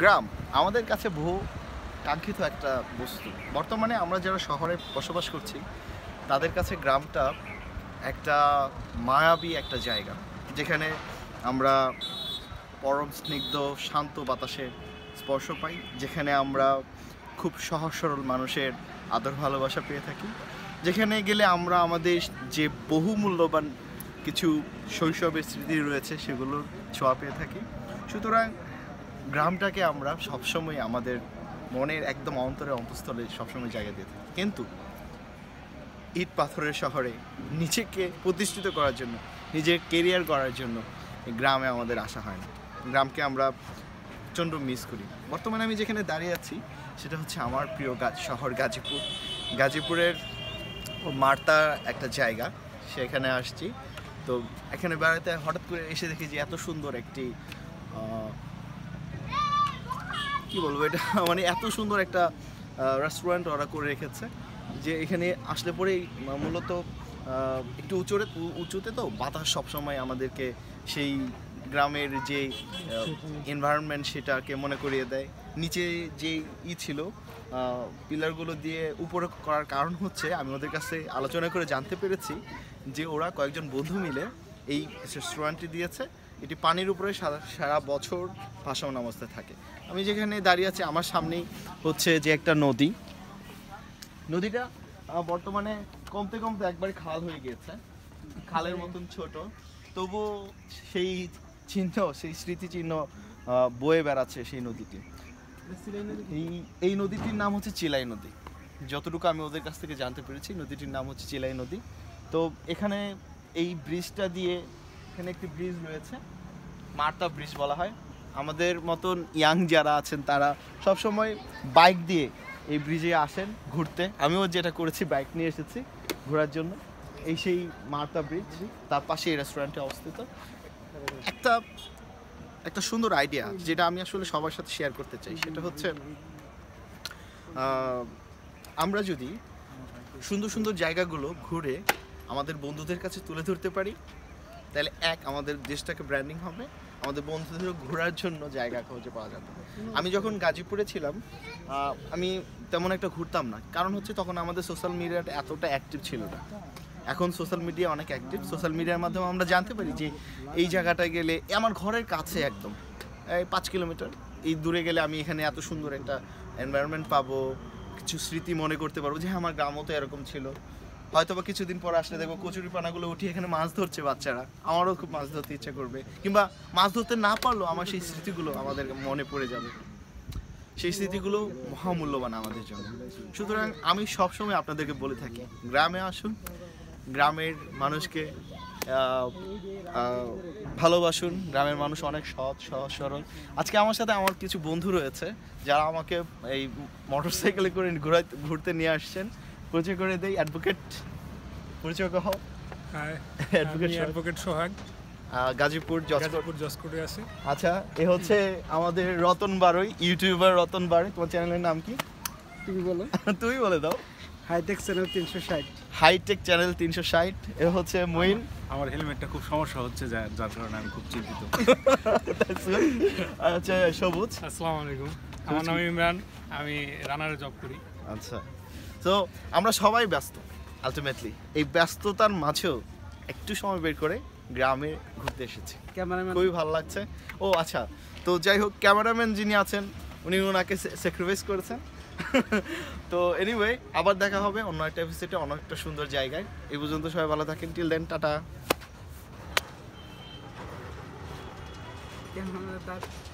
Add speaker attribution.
Speaker 1: গ্রাম আমাদের কাছে বহু কাঙ্ক্ষিত একটা বস্তু বর্তমানে আমরা যারা শহরে বসবাস করছি তাদের কাছে গ্রামটা একটা মায়াবী একটা জায়গা যেখানে আমরা পরম স্নিগ্ধ শান্ত বাতাসে স্পর্শ পাই যেখানে আমরা খুব সহজ সরল মানুষের আদর ভালোবাসা পেয়ে থাকি যেখানে গেলে আমরা আমাদের যে বহু মূল্যবান কিছু শৈশবের স্মৃতি রয়েছে সেগুলোর ছোঁয়া পেয়ে থাকি সুতরাং গ্রামটাকে আমরা সবসময় আমাদের মনের একদম অন্তরে অন্তঃস্থলে সবসময় জায়গা দিয়ে থাকি কিন্তু ইট পাথরের শহরে নিজেকে প্রতিষ্ঠিত করার জন্য নিজের কেরিয়ার করার জন্য গ্রামে আমাদের আসা হয় না গ্রামকে আমরা প্রচণ্ড মিস করি বর্তমানে আমি যেখানে দাঁড়িয়ে আছি সেটা হচ্ছে আমার প্রিয় গাছ শহর গাজীপুর গাজীপুরের মার্তা একটা জায়গা সেখানে আসছি তো এখানে বেড়াতে হঠাৎ করে এসে দেখি যে এত সুন্দর একটি কি বলবো এটা মানে এত সুন্দর একটা রেস্টুরেন্ট অর্ডার করে রেখেছে যে এখানে আসলে পরেই মূলত একটু উঁচুরে উঁচুতে তো বাতাস সবসময় আমাদেরকে সেই গ্রামের যে এনভায়রনমেন্ট সেটাকে মনে করিয়ে দেয় নিচে যে ই ছিল পিলারগুলো দিয়ে উপরে করার কারণ হচ্ছে আমি ওদের কাছে আলোচনা করে জানতে পেরেছি যে ওরা কয়েকজন বন্ধু মিলে এই রেস্টুরেন্টটি দিয়েছে এটি পানির উপরে সারা বছর ভাসমান অবস্থায় থাকে আমি যেখানে দাঁড়িয়ে আছি আমার সামনেই হচ্ছে যে একটা নদী নদীটা বর্তমানে কমতে কমতে একবার খাল হয়ে গিয়েছে খালের মতন ছোট তবু সেই চিহ্ন সেই স্মৃতিচিহ্ন বয়ে বেড়াচ্ছে সেই নদীটি এই এই নদীটির নাম হচ্ছে চিলাই নদী যতটুকু আমি ওদের কাছ থেকে জানতে পেরেছি নদীটির নাম হচ্ছে চিলাই নদী তো এখানে এই ব্রিজটা দিয়ে এখানে একটি ব্রিজ রয়েছে মার্তা ব্রিজ বলা হয় আমাদের মতন ইয়াং যারা আছেন তারা সব সময় বাইক দিয়ে এই ব্রিজে আসেন ঘুরতে আমিও যেটা করেছি বাইক নিয়ে এসেছি ঘোরার জন্য এই সেই মার্তা ব্রিজ তার পাশে এই রেস্টুরেন্টে অবস্থিত একটা একটা সুন্দর আইডিয়া যেটা আমি আসলে সবার সাথে শেয়ার করতে চাই সেটা হচ্ছে আমরা যদি সুন্দর সুন্দর জায়গাগুলো ঘুরে আমাদের বন্ধুদের কাছে তুলে ধরতে পারি তাহলে এক আমাদের দেশটাকে ব্র্যান্ডিং হবে আমাদের বন্ধুদের ঘোরার জন্য জায়গা খুঁজে পাওয়া যাবে আমি যখন গাজীপুরে ছিলাম আমি তেমন একটা ঘুরতাম না কারণ হচ্ছে তখন আমাদের সোশ্যাল মিডিয়াটা এতটা অ্যাক্টিভ ছিল না এখন সোশ্যাল মিডিয়া অনেক অ্যাক্টিভ সোশ্যাল মিডিয়ার মাধ্যমে আমরা জানতে পারি যে এই জায়গাটায় গেলে আমার ঘরের কাছে একদম এই পাঁচ কিলোমিটার এই দূরে গেলে আমি এখানে এত সুন্দর একটা এনভায়রনমেন্ট পাবো কিছু স্মৃতি মনে করতে পারবো যে হ্যাঁ আমার গ্রামও তো এরকম ছিল হয়তোবা কিছুদিন পর আসলে দেখবো কচুরি পানাগুলো উঠিয়ে এখানে মাছ ধরছে বাচ্চারা আমারও খুব মাছ ধরতে ইচ্ছা করবে কিংবা মাছ ধরতে না পারলেও আমার সেই স্মৃতিগুলো আমাদের মনে পড়ে যাবে সেই স্মৃতিগুলো মহামূল্যবান আমাদের জন্য সুতরাং আমি সবসময় আপনাদেরকে বলে থাকি গ্রামে আসুন গ্রামের মানুষকে ভালোবাসুন গ্রামের মানুষ অনেক সৎ সহজ সরল আজকে আমার সাথে আমার কিছু বন্ধু রয়েছে যারা আমাকে এই মোটরসাইকেলে করে ঘুরাই ঘুরতে নিয়ে আসছেন পরিচয় করে দেই অ্যাডভোকেট পরিচয় কহ অ্যাডভোকেট অ্যাডভোকেট সোহাগ গাজীপুর গাজীপুর জসকোটে আছে আচ্ছা এ হচ্ছে আমাদের রতন বারই ইউটিউবার রতন বারই তোমার চ্যানেলের নাম কি তুমি বলো তুমি বলে দাও হাইটেক চ্যানেল তিনশো ষাট হাইটেক চ্যানেল তিনশো ষাট এ হচ্ছে মইন আমার হেলমেটটা খুব সমস্যা হচ্ছে যার কারণে আমি খুব চিন্তিত আচ্ছা সবুজ আসসালামু আলাইকুম আমার নাম ইমরান আমি রানারে জব করি আচ্ছা তো আমরা সবাই ব্যস্ত আলটিমেটলি এই ব্যস্ততার মাঝেও একটু সময় বের করে গ্রামে ঘুরতে এসেছি ক্যামেরাম্যান খুবই ভালো লাগছে ও আচ্ছা তো যাই হোক ক্যামেরাম্যান যিনি আছেন উনি ওনাকে স্যাক্রিফাইস করেছেন তো এনিওয়ে আবার দেখা হবে অন্য একটা এপিসোডে অন্য একটা সুন্দর জায়গায় এই পর্যন্ত সবাই ভালো থাকেন টিল দেন টাটা